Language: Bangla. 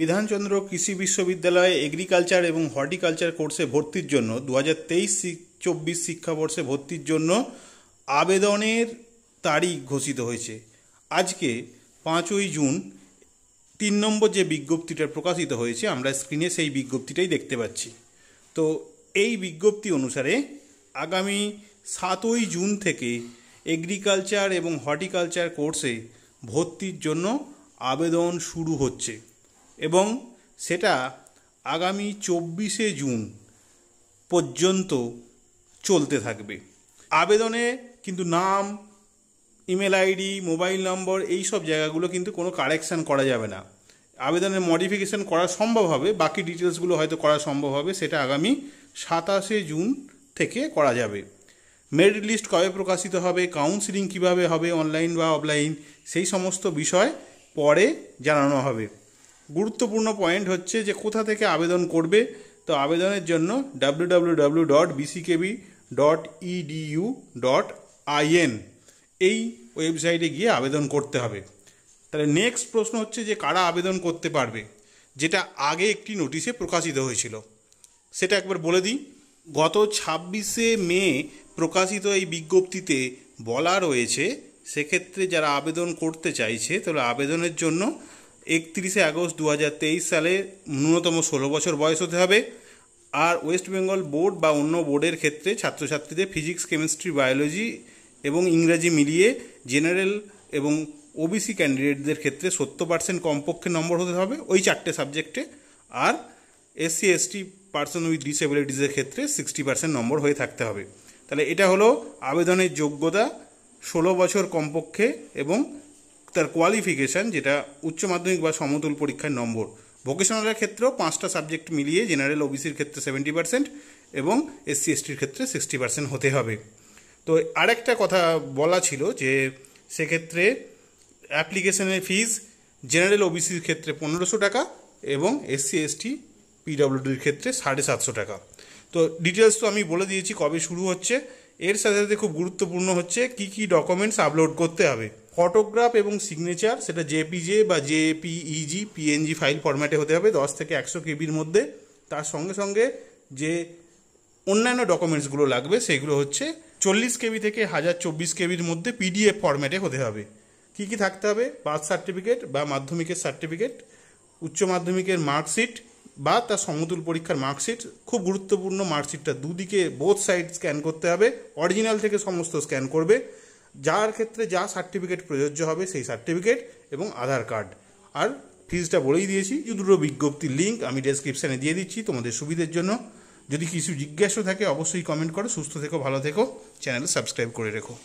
বিধানচন্দ্র কৃষি বিশ্ববিদ্যালয়ে এগ্রিকালচার এবং হর্টিকালচার কোর্সে ভর্তির জন্য দু হাজার তেইশ চব্বিশ শিক্ষাবর্ষে ভর্তির জন্য আবেদনের তারিখ ঘোষিত হয়েছে আজকে পাঁচই জুন তিন নম্বর যে বিজ্ঞপ্তিটা প্রকাশিত হয়েছে আমরা স্ক্রিনে সেই বিজ্ঞপ্তিটাই দেখতে পাচ্ছি তো এই বিজ্ঞপ্তি অনুসারে আগামী সাতই জুন থেকে এগ্রিকালচার এবং হর্টিকালচার কোর্সে ভর্তির জন্য আবেদন শুরু হচ্ছে এবং সেটা আগামী চব্বিশে জুন পর্যন্ত চলতে থাকবে আবেদনে কিন্তু নাম ইমেল আইডি মোবাইল নম্বর এই সব জায়গাগুলো কিন্তু কোনো কারেকশান করা যাবে না আবেদনের মডিফিকেশন করা সম্ভব হবে বাকি ডিটেলসগুলো হয়তো করা সম্ভব হবে সেটা আগামী সাতাশে জুন থেকে করা যাবে মেরিট লিস্ট কবে প্রকাশিত হবে কাউন্সিলিং কিভাবে হবে অনলাইন বা অফলাইন সেই সমস্ত বিষয় পরে জানানো হবে গুরুত্বপূর্ণ পয়েন্ট হচ্ছে যে কোথা থেকে আবেদন করবে তো আবেদনের জন্য W dot dot dot IN এই ওয়েবসাইটে গিয়ে আবেদন করতে হবে তাহলে নেক্সট প্রশ্ন হচ্ছে যে কারা আবেদন করতে পারবে যেটা আগে একটি নোটিশে প্রকাশিত হয়েছিল সেটা একবার বলে দিই গত ছাব্বিশে মে প্রকাশিত এই বিজ্ঞপ্তিতে বলা রয়েছে সেক্ষেত্রে যারা আবেদন করতে চাইছে তাহলে আবেদনের জন্য একত্রিশে আগস্ট দু সালে ন্যূনতম ষোলো বছর বয়স হতে হবে আর ওয়েস্ট বেঙ্গল বোর্ড বা অন্য বোর্ডের ক্ষেত্রে ছাত্রছাত্রীদের ফিজিক্স কেমিস্ট্রি বায়োলজি এবং ইংরাজি মিলিয়ে জেনারেল এবং ওবিসি ক্যান্ডিডেটদের ক্ষেত্রে সত্তর পার্সেন্ট কমপক্ষে নম্বর হতে হবে ওই চারটে সাবজেক্টে আর এসসি এসটি পার্সন উইথ ডিসেবিলিটিসের ক্ষেত্রে সিক্সটি পার্সেন্ট নম্বর হয়ে থাকতে হবে তাহলে এটা হলো আবেদনের যোগ্যতা ষোলো বছর কমপক্ষে এবং তার কোয়ালিফিকেশান যেটা উচ্চ মাধ্যমিক বা সমতুল পরীক্ষার নম্বর ভোকেশনালের ক্ষেত্রেও পাঁচটা সাবজেক্ট মিলিয়ে জেনারেল ওবিসির ক্ষেত্রে সেভেন্টি পার্সেন্ট এবং এসসি এসটির ক্ষেত্রে সিক্সটি পার্সেন্ট হতে হবে তো আরেকটা কথা বলা ছিল যে সেক্ষেত্রে অ্যাপ্লিকেশনের ফিজ জেনারেল ওবিসির ক্ষেত্রে পনেরোশো টাকা এবং এসসি এসটি পিডাব্লিউডির ক্ষেত্রে সাড়ে সাতশো টাকা তো ডিটেলস তো আমি বলে দিয়েছি কবে শুরু হচ্ছে এর সাথে সাথে খুব গুরুত্বপূর্ণ হচ্ছে কি কি ডকুমেন্টস আপলোড করতে হবে ফটোগ্রাফ এবং সিগনেচার সেটা জেপিজে বা জেপিইজি পিএনজি ফাইল ফরম্যাটে হতে হবে দশ থেকে একশো কেবির মধ্যে তার সঙ্গে সঙ্গে যে অন্যান্য ডকুমেন্টসগুলো লাগবে সেগুলো হচ্ছে চল্লিশ কেবি থেকে হাজার চব্বিশ কেবির মধ্যে পিডিএফ ফরম্যাটে হতে হবে কি কি থাকতে হবে বার্থ সার্টিফিকেট বা মাধ্যমিকের সার্টিফিকেট উচ্চ মাধ্যমিকের মার্কশিট বা তার সমতুল পরীক্ষার মার্কশিট খুব গুরুত্বপূর্ণ মার্কশিটটা দুদিকে বোথ সাইড স্ক্যান করতে হবে অরিজিনাল থেকে সমস্ত স্ক্যান করবে যার ক্ষেত্রে যা সার্টিফিকেট প্রযোজ্য হবে সেই সার্টিফিকেট এবং আধার কার্ড আর ফিজটা বলেই দিয়েছি যে দুটো বিজ্ঞপ্তির লিঙ্ক আমি ডেসক্রিপশানে দিয়ে দিচ্ছি তোমাদের সুবিধের জন্য যদি কিছু জিজ্ঞাসা থাকে অবশ্যই কমেন্ট করো সুস্থ থেকো ভালো থেকো চ্যানেল সাবস্ক্রাইব করে রেখো